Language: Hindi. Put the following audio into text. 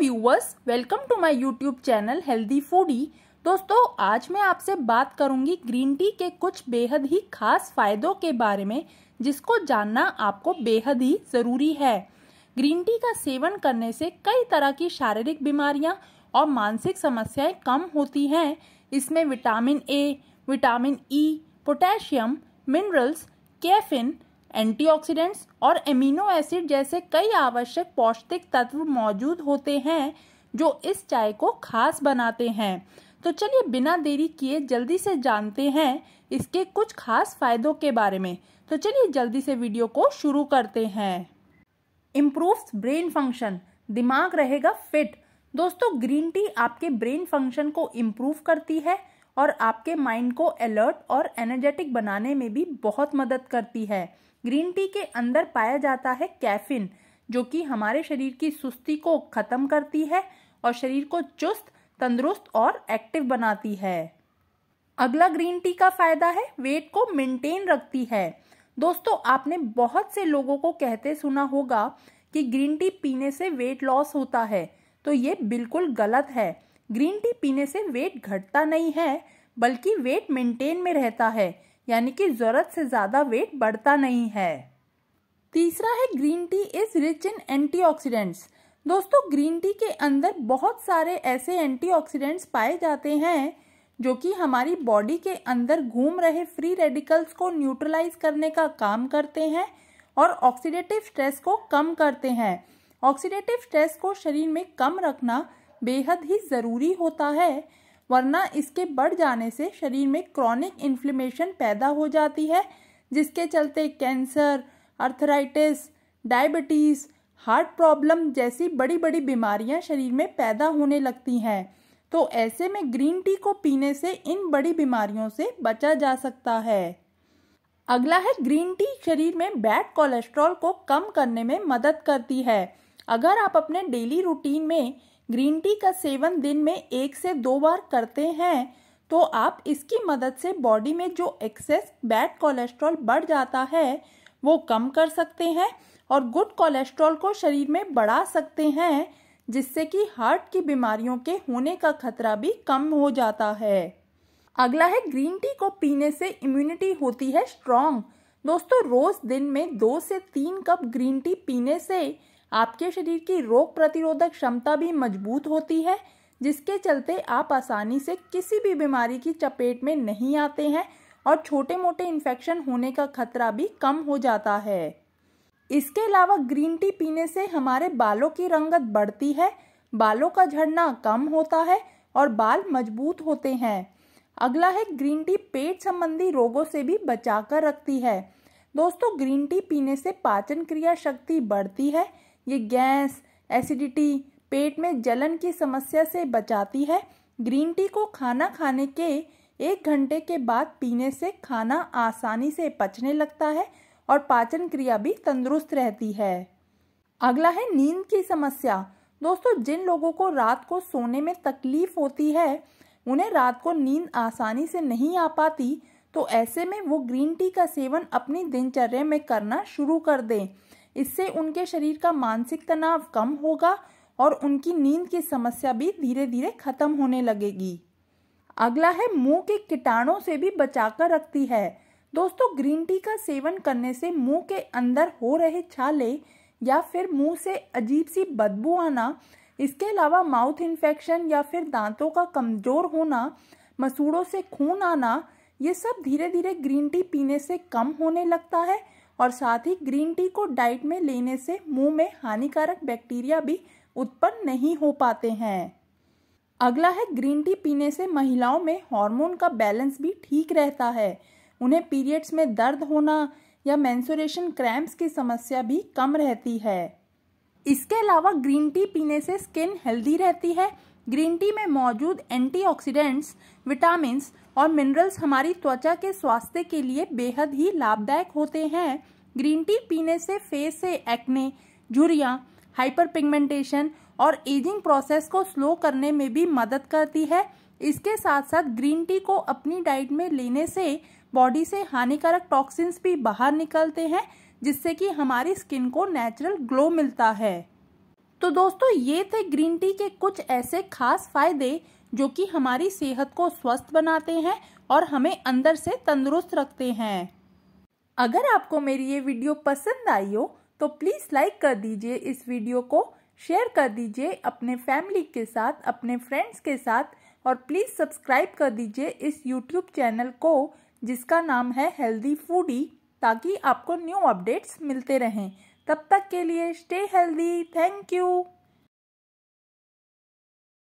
viewers welcome to my YouTube channel healthy foodie दोस्तों आज मैं आपसे बात करूंगी ग्रीन टी के कुछ बेहद ही खास फायदों के बारे में जिसको जानना आपको बेहद ही जरूरी है ग्रीन टी का सेवन करने से कई तरह की शारीरिक बीमारियां और मानसिक समस्याएं कम होती हैं इसमें vitamin A vitamin E potassium minerals caffeine antioxidants और एमिनो एसिड जैसे कई आवश्यक पौष्टिक तत्व मौजूद होते हैं जो इस चाय को खास बनाते हैं तो चलिए बिना देरी किए जल्दी से जानते हैं इसके कुछ खास फायदों के बारे में तो चलिए जल्दी से वीडियो को शुरू करते हैं इम्प्रूव ब्रेन फंक्शन दिमाग रहेगा फिट दोस्तों ग्रीन टी आपके ब्रेन फंक्शन को इम्प्रूव करती है और आपके माइंड को अलर्ट और एनर्जेटिक बनाने में भी बहुत मदद करती है ग्रीन टी के अंदर पाया जाता है कैफिन जो कि हमारे शरीर की सुस्ती को खत्म करती है और शरीर को चुस्त तंदुरुस्त और एक्टिव बनाती है अगला ग्रीन टी का फायदा है वेट को मेंटेन रखती है दोस्तों आपने बहुत से लोगों को कहते सुना होगा कि ग्रीन टी पीने से वेट लॉस होता है तो ये बिल्कुल गलत है ग्रीन टी पीने से वेट घटता नहीं है बल्कि वेट मेंटेन में रहता है यानी कि ज़रूरत से ज़्यादा वेट बढ़ता नहीं है तीसरा है green tea is rich in antioxidants दोस्तों ग्रीन टी के अंदर बहुत सारे ऐसे एंटीऑक्सीडेंट्स पाए जाते हैं जो कि हमारी बॉडी के अंदर घूम रहे फ्री रेडिकल्स को न्यूट्रलाइज करने का काम करते हैं और ऑक्सीडेटिव स्ट्रेस को कम करते हैं ऑक्सीडेटिव स्ट्रेस को शरीर में कम रखना बेहद ही ज़रूरी होता है वरना इसके बढ़ जाने से शरीर में क्रॉनिक इन्फ्लेमेशन पैदा हो जाती है जिसके चलते cancer arthritis diabetes heart problem जैसी बड़ी बड़ी बीमारियां शरीर में पैदा होने लगती हैं तो ऐसे में ग्रीन टी को पीने से इन बड़ी बीमारियों से बचा जा सकता है अगला है ग्रीन टी शरीर में बैड कोलेस्ट्रॉल को कम करने में मदद करती है अगर आप अपने डेली रूटीन में ग्रीन टी का सेवन दिन में एक से दो बार करते हैं तो आप इसकी मदद से बॉडी में जो एक्सेस बैड कोलेस्ट्रॉल बढ़ जाता है वो कम कर सकते हैं और गुड कोलेस्ट्रॉल को शरीर में बढ़ा सकते हैं जिससे कि हार्ट की बीमारियों के होने का खतरा भी कम हो जाता है अगला है ग्रीन टी को पीने से इम्यूनिटी होती है स्ट्रॉन्ग दोस्तों रोज दिन में दो से तीन कप ग्रीन टी पीने से आपके शरीर की रोग प्रतिरोधक क्षमता भी मजबूत होती है जिसके चलते आप आसानी से किसी भी बीमारी की चपेट में नहीं आते हैं और छोटे मोटे इन्फेक्शन होने का खतरा भी कम हो जाता है इसके अलावा ग्रीन टी पीने से हमारे बालों की रंगत बढ़ती है बालों का झड़ना कम होता है और बाल मजबूत होते हैं अगला है ग्रीन टी पेट संबंधी रोगों से भी बचा कर रखती है दोस्तों ग्रीन टी पीने से पाचन क्रिया शक्ति बढ़ती है ये गैस एसिडिटी पेट में जलन की समस्या से बचाती है ग्रीन टी को खाना खाने के एक घंटे के बाद पीने से खाना आसानी से पचने लगता है और पाचन क्रिया भी तंदुरुस्त रहती है अगला है नींद की समस्या दोस्तों जिन लोगों को रात को सोने में तकलीफ होती है उन्हें रात को नींद आसानी से नहीं आ पाती तो ऐसे में वो ग्रीन टी का सेवन अपनी दिनचर्या में करना शुरू कर दें इससे उनके शरीर का मानसिक तनाव कम होगा और उनकी नींद की समस्या भी धीरे धीरे खत्म होने लगेगी अगला है मुंह के कीटाणु से भी बचाकर रखती है दोस्तों ग्रीन टी का सेवन करने से मुंह के अंदर हो रहे छाले या फिर मुंह से अजीब सी बदबू आना इसके अलावा माउथ इन्फेक्शन या फिर दांतों का कमज़ोर होना मसूड़ों से खून आना ये सब धीरे धीरे ग्रीन टी पीने से कम होने लगता है और साथ ही ग्रीन टी को डाइट में लेने से मुंह में हानिकारक बैक्टीरिया भी उत्पन्न नहीं हो पाते हैं अगला है ग्रीन टी पीने से महिलाओं में हार्मोन का बैलेंस भी ठीक रहता है उन्हें पीरियड्स में दर्द होना या मैंसुरेशन क्रैम्प्स की समस्या भी कम रहती है इसके अलावा ग्रीन टी पीने से स्किन हेल्दी रहती है ग्रीन टी में मौजूद एंटीऑक्सीडेंट्स विटामिन्स और मिनरल्स हमारी त्वचा के स्वास्थ्य के लिए बेहद ही लाभदायक होते हैं ग्रीन टी पीने से फेस से एक्ने झुरियाँ हाइपर पिगमेंटेशन और एजिंग प्रोसेस को स्लो करने में भी मदद करती है इसके साथ साथ ग्रीन टी को अपनी डाइट में लेने से बॉडी से हानिकारक टॉक्सिन्स भी बाहर निकलते हैं जिससे कि हमारी स्किन को नेचुरल ग्लो मिलता है तो दोस्तों ये थे ग्रीन टी के कुछ ऐसे खास फायदे जो कि हमारी सेहत को स्वस्थ बनाते हैं और हमें अंदर से तंदुरुस्त रखते हैं अगर आपको मेरी ये वीडियो पसंद आई हो तो प्लीज़ लाइक कर दीजिए इस वीडियो को शेयर कर दीजिए अपने फैमिली के साथ अपने फ्रेंड्स के साथ और प्लीज़ सब्सक्राइब कर दीजिए इस यूट्यूब चैनल को जिसका नाम है हेल्दी फूडी ताकि आपको न्यू अपडेट्स मिलते रहें तब तक के लिए स्टे हेल्दी थैंक यू